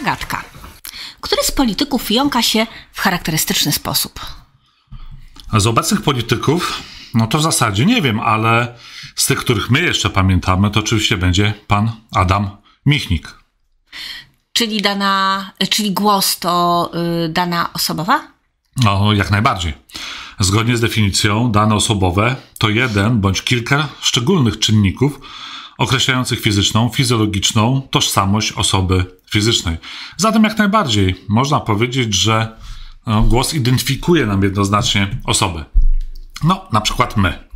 Zagadka. Który z polityków jąka się w charakterystyczny sposób? A z obecnych polityków, no to w zasadzie nie wiem, ale z tych, których my jeszcze pamiętamy, to oczywiście będzie pan Adam Michnik. Czyli dana, czyli głos to yy, dana osobowa? No, jak najbardziej. Zgodnie z definicją, dane osobowe to jeden bądź kilka szczególnych czynników określających fizyczną, fizjologiczną tożsamość osoby fizycznej. Zatem jak najbardziej można powiedzieć, że no, głos identyfikuje nam jednoznacznie osobę. No, na przykład my.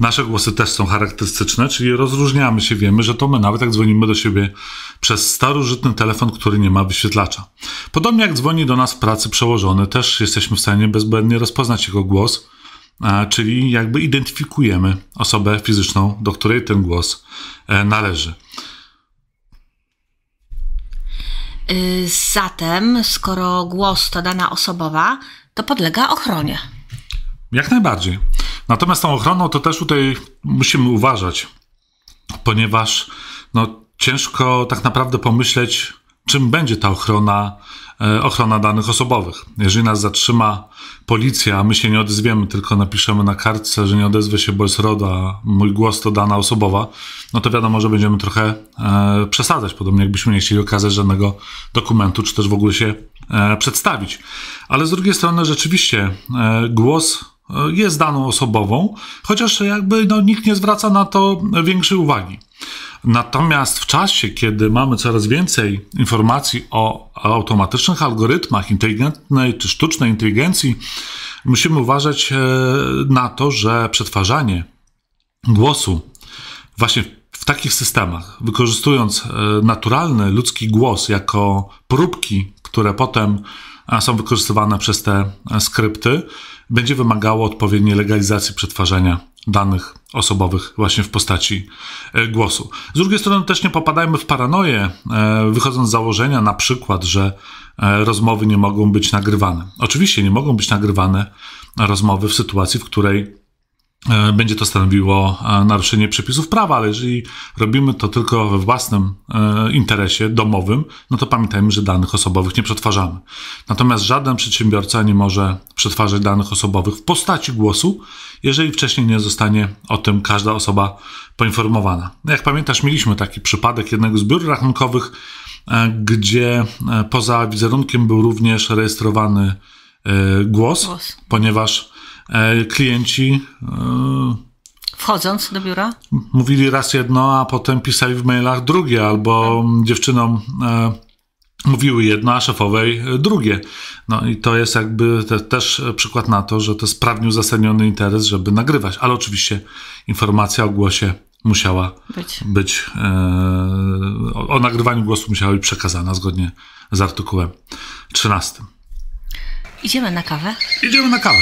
Nasze głosy też są charakterystyczne, czyli rozróżniamy się, wiemy, że to my, nawet jak dzwonimy do siebie przez starożytny telefon, który nie ma wyświetlacza. Podobnie jak dzwoni do nas w pracy przełożony, też jesteśmy w stanie bezbłędnie rozpoznać jego głos, czyli jakby identyfikujemy osobę fizyczną, do której ten głos e, należy. Y, zatem, skoro głos to dana osobowa, to podlega ochronie. Jak najbardziej. Natomiast tą ochroną to też tutaj musimy uważać, ponieważ no, ciężko tak naprawdę pomyśleć, czym będzie ta ochrona, e, ochrona danych osobowych. Jeżeli nas zatrzyma policja, a my się nie odezwiemy, tylko napiszemy na kartce, że nie odezwę się, bo jest mój głos to dana osobowa, no to wiadomo, że będziemy trochę e, przesadzać, podobnie jakbyśmy nie chcieli okazać żadnego dokumentu, czy też w ogóle się e, przedstawić. Ale z drugiej strony rzeczywiście e, głos e, jest daną osobową, chociaż jakby no, nikt nie zwraca na to większej uwagi. Natomiast w czasie, kiedy mamy coraz więcej informacji o automatycznych algorytmach inteligentnej czy sztucznej inteligencji, musimy uważać e, na to, że przetwarzanie głosu właśnie w takich systemach, wykorzystując e, naturalny ludzki głos jako próbki, które potem e, są wykorzystywane przez te skrypty, będzie wymagało odpowiedniej legalizacji przetwarzania danych osobowych właśnie w postaci e, głosu. Z drugiej strony też nie popadajmy w paranoję, e, wychodząc z założenia na przykład, że e, rozmowy nie mogą być nagrywane. Oczywiście nie mogą być nagrywane rozmowy w sytuacji, w której E, będzie to stanowiło e, naruszenie przepisów prawa, ale jeżeli robimy to tylko we własnym e, interesie domowym, no to pamiętajmy, że danych osobowych nie przetwarzamy. Natomiast żaden przedsiębiorca nie może przetwarzać danych osobowych w postaci głosu, jeżeli wcześniej nie zostanie o tym każda osoba poinformowana. No jak pamiętasz, mieliśmy taki przypadek jednego z biur rachunkowych, gdzie poza wizerunkiem był również rejestrowany głos. głos. ponieważ E, klienci. E, Wchodząc do biura? Mówili raz jedno, a potem pisali w mailach drugie, albo tak. dziewczynom e, mówiły jedno, a szefowej drugie. No i to jest jakby te, też przykład na to, że to jest prawnie uzasadniony interes, żeby nagrywać. Ale oczywiście informacja o głosie musiała być, być e, o, o, nagrywaniu głosu musiała być przekazana zgodnie z artykułem 13. Idziemy na kawę? Idziemy na kawę.